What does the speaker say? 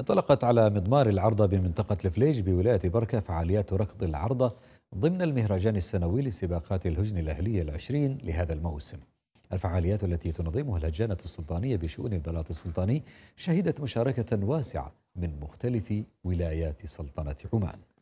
انطلقت على مضمار العرضة بمنطقة الفليج بولاية بركة فعاليات ركض العرضة ضمن المهرجان السنوي لسباقات الهجن الأهلية العشرين لهذا الموسم الفعاليات التي تنظمها الهجانة السلطانية بشؤون البلاط السلطاني شهدت مشاركة واسعة من مختلف ولايات سلطنة عمان